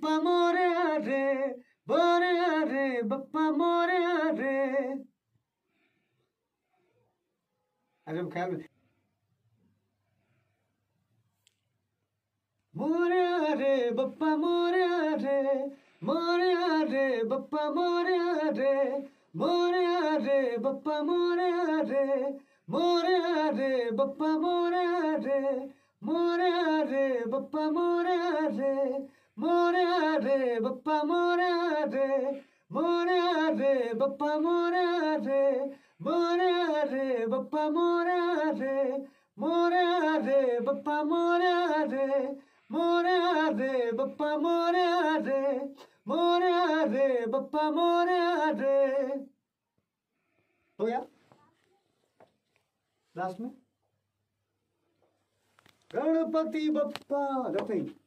bappa more are bappa more are ajab khayal more bappa more are bappa more are bappa more are bappa more are bappa more are रे बप्पा मोरा रे मोरा रे बप्पा मोरा रे मोरा रे बप्पा मोरा रे मोरा रे बप्पा मोरा रे मोरा रे बप्पा मोरा रे मोरा रे बप्पा मोरा रे हो तो गया लास्ट में गणपति बप्पा रथिंग